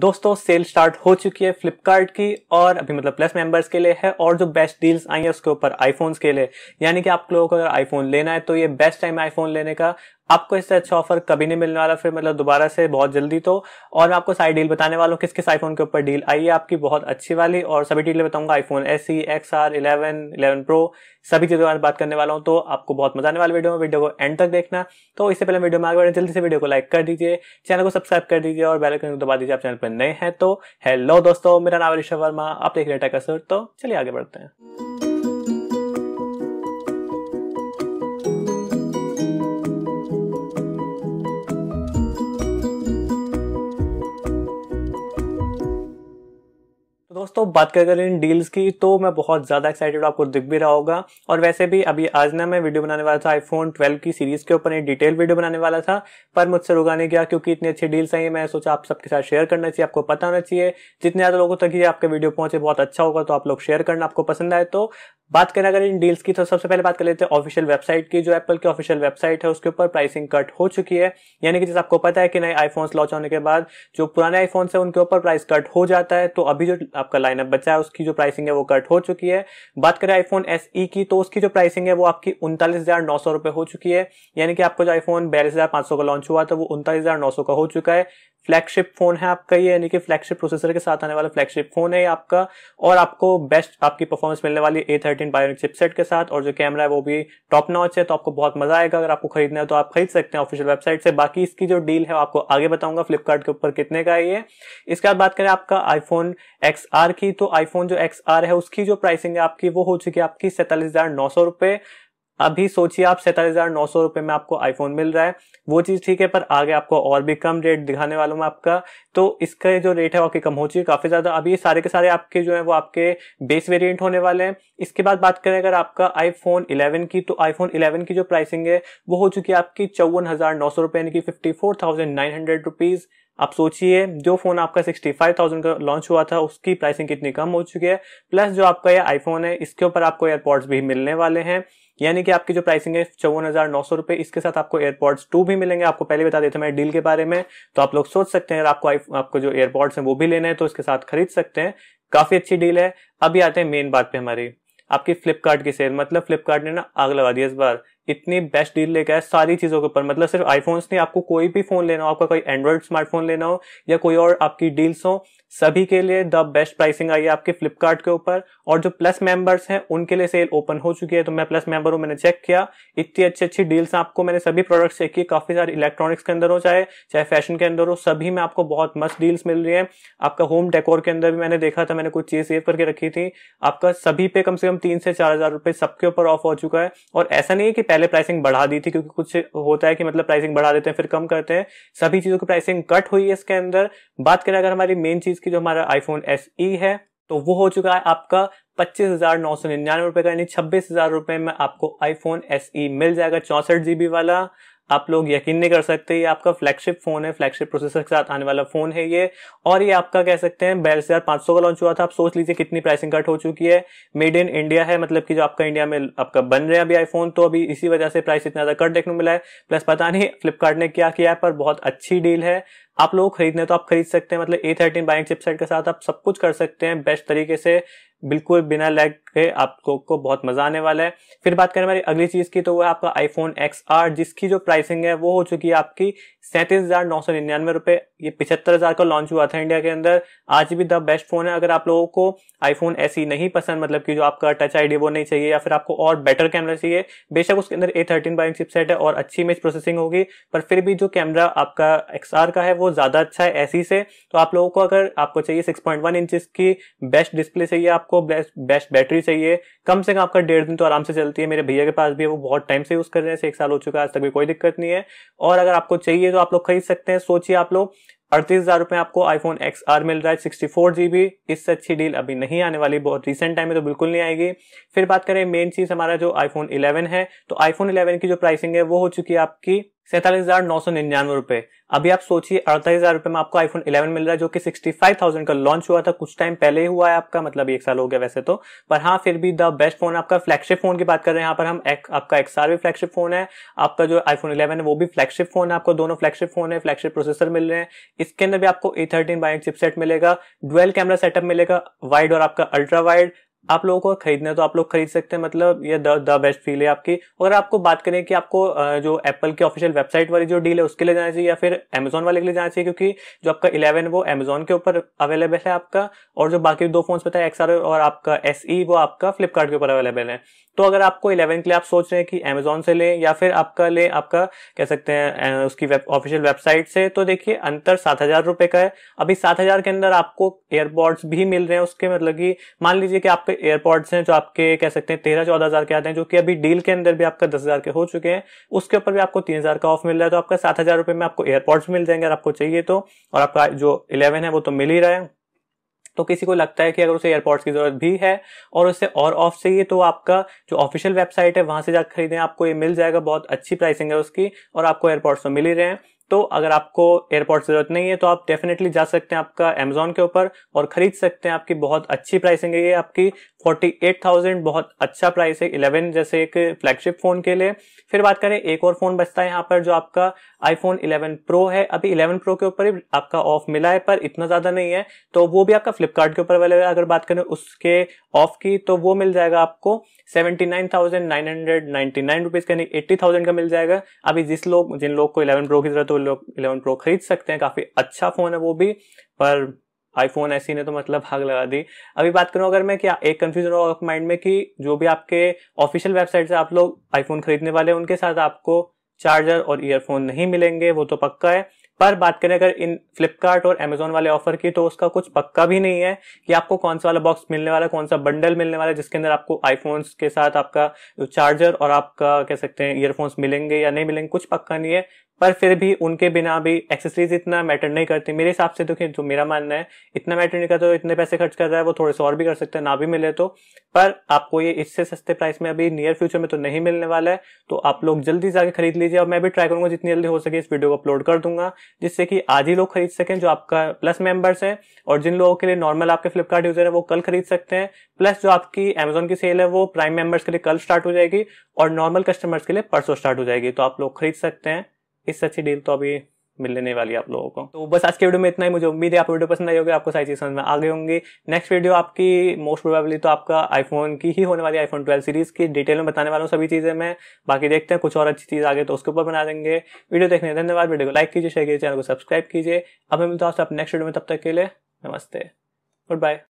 दोस्तों cell start हो चुकी है फ्लिपकार्ट की और अभी मतलब प्लस मेंबर्स के लिए है और जो बेस्ट डील्स आई है उसके ऊपर आईफोन्स के लिए यानी कि आप लोगों को अगर आईफोन लेना है तो ये बेस्ट टाइम है आईफोन लेने का आपको इससे अच्छा ऑफर कभी नहीं मिलने वाला फिर मतलब दोबारा से बहुत जल्दी तो और मैं आपको सारी डील बताने वाला हूँ किस किस आईफोन के ऊपर डील आई है आपकी बहुत अच्छी वाली और सभी डील बताऊंगा iPhone S C X R eleven eleven pro सभी चीज़ों के बात करने वाला हूँ तो आपको बहुत मजा आने वाली वीडियो में वीडियो को एंड तक देखना तो इससे पहले वीडियो में आगे बढ़े जल्दी से वीडियो को लाइक कर दीजिए चैनल को सब्सक्राइब कर दीजिए और बेल आइकन दबा दीजिए आप चैनल पर नए हैं तो हेलो दोस्तों मेरा नाम ऋषभ वर्मा आप देख रहे हैं टेकसर तो चलिए आगे बढ़ते हैं दोस्तों बात कर इन डील्स की तो मैं बहुत ज़्यादा एक्साइटेड आपको दिख भी रहा होगा और वैसे भी अभी आज ना मैं वीडियो बनाने वाला था आईफोन 12 की सीरीज़ के ऊपर एक डिटेल वीडियो बनाने वाला था पर मुझसे रुका नहीं गया क्योंकि इतनी अच्छी डील्स आई मैं सोचा आप सबके साथ शेयर करना चाहिए आपको पता होना चाहिए जितने ज़्यादा लोगों तक ये आपके वीडियो पहुँचे बहुत अच्छा होगा तो आप लोग शेयर करना आपको पसंद आए तो बात करें अगर इन डील्स की तो सबसे पहले बात कर लेते हैं ऑफिशियल वेबसाइट की जो एप्पल की ऑफिशियल वेबसाइट है उसके ऊपर प्राइसिंग कट हो चुकी है यानी कि जैसे आपको पता है कि नए आईफोन्स लॉन्च होने के बाद जो पुराने आईफोन्स है उनके ऊपर प्राइस कट हो जाता है तो अभी जो आपका लाइनअप बचा है उसकी जो प्राइसिंग है वो कट हो चुकी है बात करें आईफोन एस e की तो उसकी जो प्राइसिंग है वो आपकी उनतालीस हो चुकी है यानी कि आपको जो आईफोन बयालीस का लॉन्च हुआ था वो उनतालीस का हो चुका है फ्लैगशिप फोन है आपका ये यानी कि फ्लैगशिप प्रोसेसर के साथ आने वाला फ्लैगशिप फोन है आपका और आपको बेस्ट आपकी परफॉर्मेंस मिलने वाली ए थर्टीन बायोनिक चिपसेट के साथ और जो कैमरा है वो भी टॉप नॉच है तो आपको बहुत मजा आएगा अगर आपको खरीदना है तो आप खरीद सकते हैं ऑफिशियल वेबसाइट से बाकी इसकी जो डील है आपको आगे बताऊंगा फ्लिपकार्ट के ऊपर कितने का है ये इसके बाद बात करें आपका आईफोन एक्स की तो आईफोन जो एक्स है उसकी जो प्राइसिंग है आपकी वो हो चुकी है आपकी सैंतालीस हजार नौ सौ रुपए अभी सोचिए आप सैतालीस हजार नौ सौ रुपए में आपको आईफोन मिल रहा है वो चीज़ ठीक है पर आगे आपको और भी कम रेट दिखाने वालों में आपका तो इसका जो रेट है वो कम हो चुकी काफ़ी ज़्यादा अभी सारे के सारे आपके जो है वो आपके बेस वेरिएंट होने वाले हैं इसके बाद बात करें अगर आपका आईफोन 11 की तो आईफोन 11 की जो प्राइसिंग है वो हो चुकी है आपकी चौवन हज़ार नौ सौ रुपए यानी कि fifty four thousand nine hundred rupees आप सोचिए जो फ़ोन आपका 65,000 का लॉन्च हुआ था उसकी प्राइसिंग कितनी कम हो चुकी है प्लस जो आपका ये आईफोन है इसके ऊपर आपको एयरपॉड्स भी मिलने वाले हैं यानी कि आपकी जो प्राइसिंग है चौवन हजार नौ सौ रुपए इसके साथ आपको एयरपोर्ट्स टू भी मिलेंगे आपको पहले बता देते मैं डील के बारे में तो आप लोग सोच सकते हैं आपको आपको जो एयरपोर्ट्स हैं वो भी लेने हैं तो इसके साथ खरीद सकते हैं काफी अच्छी डील है अभी आते हैं मेन बात पे हमारी आपकी फ्लिपकार्ट की सेल मतलब फ्लिपकार्ट ने ना आग लगा दी इस बार इतनी बेस्ट डील लेकर आया सारी चीजों के ऊपर मतलब सिर्फ आईफोन्स नहीं आपको कोई भी फोन लेना हो आपका कोई एंड्रॉइड स्मार्टफोन लेना हो या कोई और आपकी डील्स हो सभी के लिए द बेस्ट प्राइसिंग आई है आपके फ्लिपकार्ट के ऊपर और जो प्लस मेंबर्स हैं उनके लिए सेल ओपन हो चुकी है तो मैं प्लस मेंबर हूं मैंने चेक किया इतनी अच्छी अच्छी डील्स आपको मैंने सभी प्रोडक्ट्स चेक किए काफी सारे इलेक्ट्रॉनिक्स के अंदर हो चाहे चाहे फैशन के अंदर हो सभी में आपको बहुत मस्त डील्स मिल रही है आपका होम डेकोर के अंदर भी मैंने देखा था मैंने कुछ चीज सेव करके रखी थी आपका सभी पे कम से कम तीन से चार हजार रुपए सबके ऊपर ऑफ हो चुका है और ऐसा नहीं है कि पहले प्राइसिंग बढ़ा दी थी क्योंकि कुछ होता है कि मतलब प्राइसिंग बढ़ा देते हैं फिर कम करते हैं सभी चीजों की प्राइसिंग कट हुई है इसके अंदर बात करें अगर हमारी मेन चीज इसकी जो हमारा आईफोन एस e है तो वो हो चुका है आपका पच्चीस हजार नौ सौ निन्यानवे रुपए का यानी छब्बीस हजार रुपए में आपको आईफोन एस e मिल जाएगा चौसठ जीबी वाला आप लोग यकीन नहीं कर सकते ये आपका फ्लैगशिप फोन है फ्लैगशिप प्रोसेसर के साथ आने वाला फोन है ये और ये आपका कह सकते हैं बयालीस हजार पांच सौ का लॉन्च हुआ था आप सोच लीजिए कितनी प्राइसिंग कट हो चुकी है मेड इन इंडिया है मतलब कि जो आपका इंडिया में आपका बन रहे हैं अभी आईफोन तो अभी इसी वजह से प्राइस इतना ज्यादा कट देखने को मिला है प्लस पता नहीं फ्लिपकार्ट ने क्या किया पर बहुत अच्छी डील है आप लोग खरीदने तो आप खरीद सकते हैं मतलब ए थर्टीन बाइक चिपसेट के साथ आप सब कुछ कर सकते हैं बेस्ट तरीके से बिल्कुल बिना लैग पे आपको को बहुत मजा आने वाला है फिर बात करें हमारी अगली चीज की तो वो है आपका आईफोन एक्स आर जिसकी जो प्राइसिंग है वो हो चुकी है आपकी सैंतीस हजार नौ सौ निन्यानवे रुपए ये पिछहत्तर हजार का लॉन्च हुआ था इंडिया के अंदर आज भी द बेस्ट फोन है अगर आप लोगों को आईफोन एस e नहीं पसंद मतलब की जो आपका टच आई वो नहीं चाहिए या फिर आपको और बेटर कैमरा चाहिए बेशक उसके अंदर ए थर्टीन बाइन चिपसेट है और अच्छी इमेज प्रोसेसिंग होगी पर फिर भी जो कैमरा आपका एक्स का है वो ज्यादा अच्छा है एसी e से तो आप लोगों को अगर आपको चाहिए सिक्स पॉइंट वन इंच की बेस्ट डिस्प्ले चाहिए आपको बेस्ट बेस्ट बैटरी भी चाहिए कम से कम आपका डेढ़ दिन तो आराम से चलती है मेरे भैया के पास भी है वो बहुत टाइम से यूज़ कर रहे हैं एक साल हो चुका है आज तक भी कोई दिक्कत नहीं है और अगर आपको चाहिए तो आप लोग खरीद सकते हैं सोचिए आप लोग अड़तीस हजार रुपए आपको आईफोन एक्स आर मिल रहा है सिक्सटी फोर जीबी इससे अच्छी डील अभी नहीं आने वाली बहुत रिसेंट टाइम में तो बिल्कुल नहीं आएगी फिर बात करें मेन चीज़ हमारा जो आईफोन इलेवन है तो आईफोन इलेवन की जो प्राइसिंग है वो हो चुकी है आपकी सैंतालीस हजार नौ सौ निन्यानवे रुपए अभी आप सोचिए अड़तालीस हजार रुपए में आपको आईफोन 11 मिल रहा है जो कि 65,000 का लॉन्च हुआ था कुछ टाइम पहले ही हुआ है आपका मतलब एक साल हो गया वैसे तो पर हाँ फिर भी द बेस्ट फोन आपका फ्लैगशिप फोन की बात कर रहे हैं यहाँ पर हम एक, आपका एक्सआर भी फ्लैगशिप फोन है आपका जो आईफोन इलेवन है वो भी फ्लैगशिप फोन है आपको दोनों फ्लैगशिप फोन है फ्लैगशिप प्रोसेसर मिल रहे हैं इसके अंदर भी आपको ए थर्टीन बाइक चिपसेट मिलेगा डुअल कैमरा सेटअप मिलेगा वाइड और आपका अल्ट्रा वाइड आप लोगों को खरीदना है तो आप लोग खरीद सकते हैं मतलब ये द बेस्ट फील है आपकी अगर आपको बात करें कि आपको जो एप्पल की ऑफिशियल वेबसाइट वाली जो डील है उसके लिए जाना चाहिए या फिर अमेजोन वाले के लिए जाना चाहिए क्योंकि जो आपका इलेवन वो अमेजोन के ऊपर अवेलेबल है आपका और जो बाकी दो फोन बताए एक्सआर और आपका एस e वो आपका फ्लिपकार्ट के ऊपर अवेलेबल है तो अगर आपको इलेवन के लिए आप सोच रहे हैं कि अमेजोन से लें या फिर आपका ले आपका कह सकते हैं उसकी वेब ऑफिशियल वेबसाइट से तो देखिए अंतर सात हजार रुपये का है अभी सात हजार के अंदर आपको एयरपॉड्स भी मिल रहे हैं उसके मतलब कि मान लीजिए कि आपके एयरपॉड्स हैं जो आपके कह सकते हैं तेरह चौदह हजार के आते हैं जो कि अभी डील के अंदर भी आपका दस हजार के हो चुके हैं उसके ऊपर भी आपको तीन हजार का ऑफ मिल रहा है तो आपका सात हजार रुपये में आपको एयरपॉड्स मिल जाएंगे अगर आपको चाहिए तो और आपका जो इलेवन है वो तो मिल ही रहा है तो किसी को लगता है कि अगर उसे एयरपोर्ट्स की ज़रूरत भी है और उसे और ऑफ चाहिए तो आपका जो ऑफिशियल वेबसाइट है वहां से जाकर खरीदें आपको ये मिल जाएगा बहुत अच्छी प्राइसिंग है उसकी और आपको एयरपोर्ट्स तो मिल ही रहे हैं तो अगर आपको एयरपोर्ट जरूरत नहीं है तो आप डेफिनेटली जा सकते हैं आपका एमेजोन के ऊपर और खरीद सकते हैं आपकी बहुत अच्छी प्राइसिंग है ये आपकी 48,000 बहुत अच्छा प्राइस है 11 जैसे एक फ्लैगशिप फोन के लिए फिर बात करें एक और फोन बचता है यहाँ पर जो आपका आईफोन 11 प्रो है अभी 11 प्रो के ऊपर ही आपका ऑफ मिला है पर इतना ज्यादा नहीं है तो वो भी आपका फ्लिपकार्ट के ऊपर अवेलेबल है अगर बात करें उसके ऑफ की तो वो मिल जाएगा आपको seventy nine thousand nine hundred nine का थाउजेंड का मिल जाएगा अभी जिस लोग जिन लोग को इलेवन प्रो की जरूरत वो लोग इलेवन प्रो खरीद सकते हैं काफी अच्छा फोन है वो भी पर आईफोन ऐसी ने तो मतलब भाग लगा दी अभी बात करूं अगर मैं क्या एक कंफ्यूजन होगा माइंड में कि जो भी आपके ऑफिशियल वेबसाइट से आप लोग आईफोन खरीदने वाले हैं उनके साथ आपको चार्जर और ईयरफोन नहीं मिलेंगे वो तो पक्का है पर बात करें अगर इन फ्लिपकार्ट और अमेजोन वाले ऑफर की तो उसका कुछ पक्का भी नहीं है कि आपको कौन सा वाला बॉक्स मिलने वाला कौन सा बंडल मिलने वाला जिसके अंदर आपको आईफोन्स के साथ आपका चार्जर और आपका कह सकते हैं ईयरफोन्स मिलेंगे या नहीं मिलेंगे कुछ पक्का नहीं है पर फिर भी उनके बिना भी एक्सेसरीज इतना मैटर नहीं करती मेरे हिसाब से देखिए जो मेरा मानना है इतना मैटर नहीं करता तो इतने पैसे खर्च कर रहा है वो थोड़े से और भी कर सकते हैं ना भी मिले तो पर आपको ये इससे सस्ते प्राइस में अभी नियर फ्यूचर में तो नहीं मिलने वाला है तो आप लोग जल्दी जाके खरीद लीजिए और मैं भी ट्राई करूंगा जितनी जल्दी हो सके इस वीडियो को अपलोड कर दूंगा जिससे कि आज ही लोग खरीद सकें जो आपका प्लस मेंबर्स हैं और जिन लोगों के लिए नॉर्मल आपके फ्लिपकार्ट यूजर है वो कल खरीद सकते हैं प्लस जो आपकी अमेजोन की सेल है वो प्राइम मेंबर्स के लिए कल स्टार्ट हो जाएगी और नॉर्मल कस्टमर्स के लिए परसों स्टार्ट हो जाएगी तो आप लोग खरीद सकते हैं इससे अच्छी डील तो अभी मिलने वाली आप लोगों को तो बस आज के वीडियो में इतना ही मुझे उम्मीद है आप वीडियो पसंद आई होगी आपको सारी चीज समझ में आ गई होंगी नेक्स्ट वीडियो आपकी मोस्ट प्रोबेबली तो आपका आईफोन की ही होने वाली आईफोन 12 सीरीज की डिटेल में बताने वाला हूँ सभी चीजें मैं बाकी देखते हैं कुछ और अच्छी चीज आगे तो उसके ऊपर बना देंगे वीडियो देखने धन्यवाद वीडियो को लाइक कीजिए शेयर कीजिए चैनल को सब्सक्राइब कीजिए अब मिलता हूँ आप नेक्स्ट वीडियो में तब तक के लिए नमस्ते गुड बाय